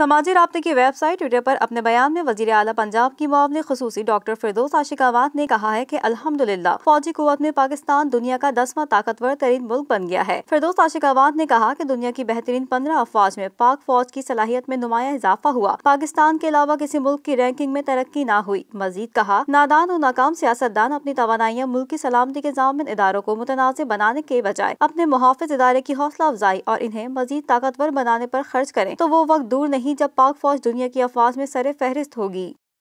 समाजी रबते की website Twitter पर अपने बयान में वजीर अला पंजाब की मामले खसूसी डॉक्टर फिरदोस आवाद ने कहा है कि अल्हम्दुलिल्लाह फौजी कुत में पाकिस्तान दुनिया का दसवां ताकतवर तरीन मुल्क बन गया है फिरदोस आवाद ने कहा कि दुनिया की बेहतरीन पंद्रह अफवाज में पाक फौज की सलाहियत में नुमाया इजाफा हुआ पाकिस्तान के अलावा किसी मुल्क की रैंकिंग में तरक्की न हुई मजीद कहा नादान और नाकाम सियासतदान अपनी तोानाइयाँ मुल्क की सलामती के जामिन इदारों को मुतनाज़ बनाने के बजाय अपने मुहाफ़ इदारे की हौसला अफजाई और इन्हें मजीद ताकतवर बनाने पर खर्च करें तो वो वक्त दूर नहीं नहीं जब पाक फौज दुनिया की अफवाज में सर फहरिस्त होगी